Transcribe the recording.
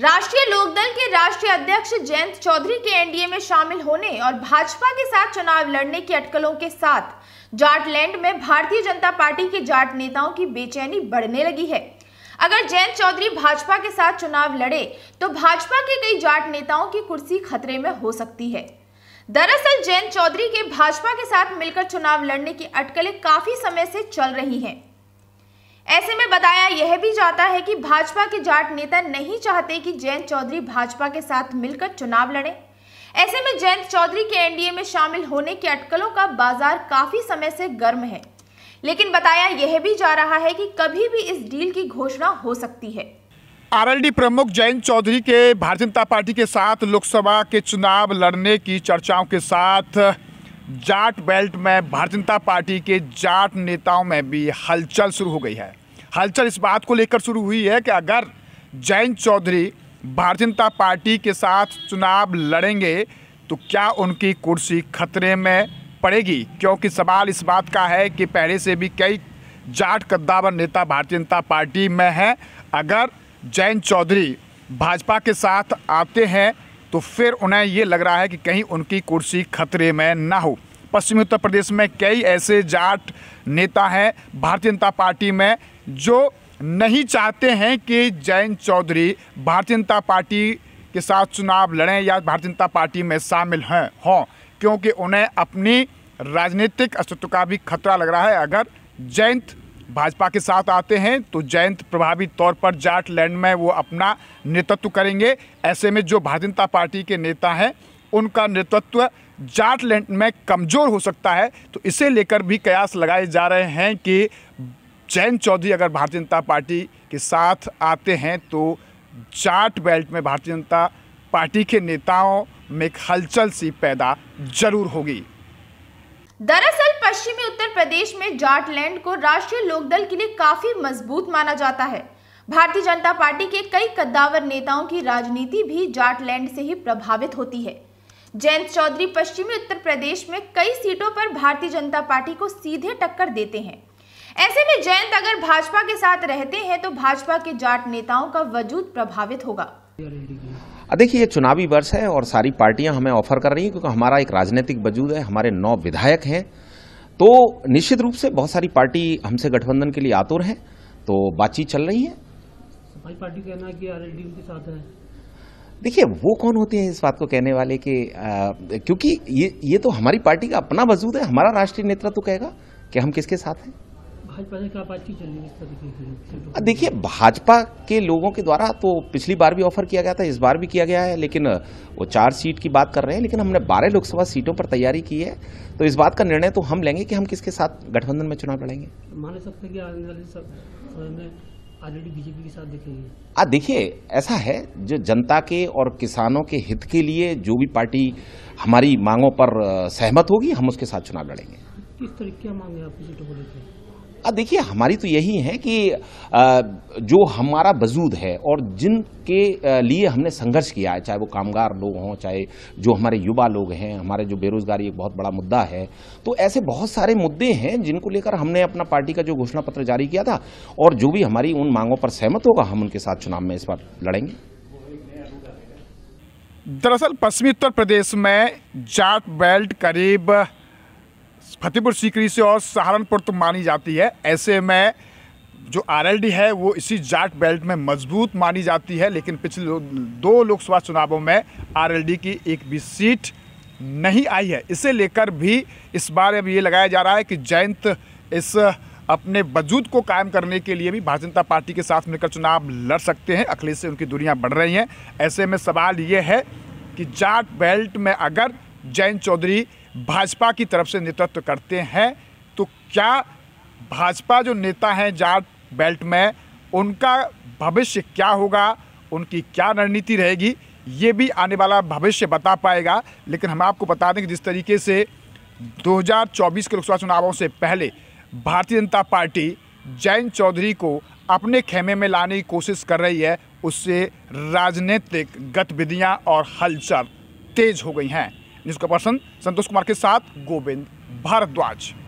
राष्ट्रीय लोकदल के राष्ट्रीय अध्यक्ष जयंत चौधरी के एनडीए में शामिल होने और भाजपा के साथ चुनाव लड़ने की अटकलों के साथ जाटलैंड में भारतीय जनता पार्टी के जाट नेताओं की बेचैनी बढ़ने लगी है अगर जयंत चौधरी भाजपा के साथ चुनाव लड़े तो भाजपा के कई जाट नेताओं की कुर्सी खतरे में हो सकती है दरअसल जयंत चौधरी के भाजपा के साथ मिलकर चुनाव लड़ने की अटकलें काफी समय से चल रही हैं ऐसे में बताया यह भी जाता है कि भाजपा के जाट नेता नहीं चाहते कि जयंत चौधरी भाजपा के साथ मिलकर चुनाव लड़े ऐसे में जयंत चौधरी के एनडीए में शामिल होने की अटकलों का बाजार काफी समय से गर्म है लेकिन बताया यह भी जा रहा है कि कभी भी इस डील की घोषणा हो सकती है आरएलडी प्रमुख जयंत चौधरी के भारतीय जनता पार्टी के साथ लोकसभा के चुनाव लड़ने की चर्चाओं के साथ जाट बेल्ट में भारतीय जनता पार्टी के जाट नेताओं में भी हलचल शुरू हो गई है हलचल इस बात को लेकर शुरू हुई है कि अगर जैन चौधरी भारतीय जनता पार्टी के साथ चुनाव लड़ेंगे तो क्या उनकी कुर्सी खतरे में पड़ेगी क्योंकि सवाल इस बात का है कि पहले से भी कई जाट कद्दावर नेता भारतीय जनता पार्टी में हैं अगर जैन चौधरी भाजपा के साथ आते हैं तो फिर उन्हें ये लग रहा है कि कहीं उनकी कुर्सी खतरे में ना हो पश्चिमी उत्तर प्रदेश में कई ऐसे जाट नेता हैं भारतीय जनता पार्टी में जो नहीं चाहते हैं कि जैन चौधरी भारतीय जनता पार्टी के साथ चुनाव लड़ें या भारतीय जनता पार्टी में शामिल हैं हों क्योंकि उन्हें अपनी राजनीतिक अस्तित्व का भी खतरा लग रहा है अगर जयंत भाजपा के साथ आते हैं तो जयंत प्रभावी तौर पर जाट लैंड में वो अपना नेतृत्व करेंगे ऐसे में जो भारतीय जनता पार्टी के नेता हैं उनका नेतृत्व जाट लैंड में कमज़ोर हो सकता है तो इसे लेकर भी कयास लगाए जा रहे हैं कि जयंत चौधरी अगर भारतीय जनता पार्टी के साथ आते हैं तो जाट बेल्ट में भारतीय जनता पार्टी के नेताओं में एक हलचल सी पैदा जरूर होगी दरअसल पश्चिमी उत्तर प्रदेश में जाटलैंड को राष्ट्रीय लोकदल के लिए काफी मजबूत माना जाता है भारतीय जनता पार्टी के कई कद्दावर नेताओं की राजनीति भी जाटलैंड से ही प्रभावित होती है जयंत चौधरी पश्चिमी उत्तर प्रदेश में कई सीटों पर भारतीय जनता पार्टी को सीधे टक्कर देते हैं ऐसे में जयंत अगर भाजपा के साथ रहते हैं तो भाजपा के जाट नेताओं का वजूद प्रभावित होगा देखिए ये चुनावी वर्ष है और सारी पार्टियां हमें ऑफर कर रही हैं क्योंकि हमारा एक राजनीतिक वजूद है हमारे नौ विधायक हैं तो निश्चित रूप से बहुत सारी पार्टी हमसे गठबंधन के लिए आतुर है तो बातचीत चल रही है कि देखिए वो कौन होते हैं इस बात को कहने वाले कि क्योंकि ये ये तो हमारी पार्टी का अपना वजूद है हमारा राष्ट्रीय नेतृत्व तो कहेगा कि हम किसके साथ हैं तो देखिए भाजपा के लोगों के द्वारा तो पिछली बार भी ऑफर किया गया था इस बार भी किया गया है लेकिन वो चार सीट की बात कर रहे हैं लेकिन हमने बारह लोकसभा सीटों पर तैयारी की है तो इस बात का निर्णय तो हम लेंगे कि हम किसके साथ गठबंधन में चुनाव लड़ेंगे बीजेपी के साथ आ देखिए ऐसा है जो जनता के और किसानों के हित के लिए जो भी पार्टी हमारी मांगों पर सहमत होगी हम उसके साथ चुनाव लड़ेंगे किस तरीके मांगे आप सीटों को लेकर देखिए हमारी तो यही है कि जो हमारा वजूद है और जिनके लिए हमने संघर्ष किया है चाहे वो कामगार लोग हों चाहे जो हमारे युवा लोग हैं हमारे जो बेरोजगारी एक बहुत बड़ा मुद्दा है तो ऐसे बहुत सारे मुद्दे हैं जिनको लेकर हमने अपना पार्टी का जो घोषणा पत्र जारी किया था और जो भी हमारी उन मांगों पर सहमत होगा हम उनके साथ चुनाव में इस बार लड़ेंगे दरअसल पश्चिमी उत्तर प्रदेश में जाट बेल्ट करीब फतेहपुर सीकरी से और सहारनपुर तो मानी जाती है ऐसे में जो आरएलडी है वो इसी जाट बेल्ट में मजबूत मानी जाती है लेकिन पिछले दो लोकसभा चुनावों में आरएलडी की एक भी सीट नहीं आई है इसे लेकर भी इस बार अब ये लगाया जा रहा है कि जयंत इस अपने वजूद को कायम करने के लिए भी भारतीय जनता पार्टी के साथ मिलकर चुनाव लड़ सकते हैं अखिलेश से उनकी दूरियाँ बढ़ रही हैं ऐसे में सवाल ये है कि जाट बेल्ट में अगर जयंत चौधरी भाजपा की तरफ से नेतृत्व करते हैं तो क्या भाजपा जो नेता हैं जाट बेल्ट में उनका भविष्य क्या होगा उनकी क्या रणनीति रहेगी ये भी आने वाला भविष्य बता पाएगा लेकिन हम आपको बता दें कि जिस तरीके से 2024 के लोकसभा चुनावों से पहले भारतीय जनता पार्टी जैन चौधरी को अपने खेमे में लाने की कोशिश कर रही है उससे राजनीतिक गतिविधियां और हलचल तेज हो गई हैं न्यूज़ का पर्सन संतोष कुमार के साथ गोविंद भारद्वाज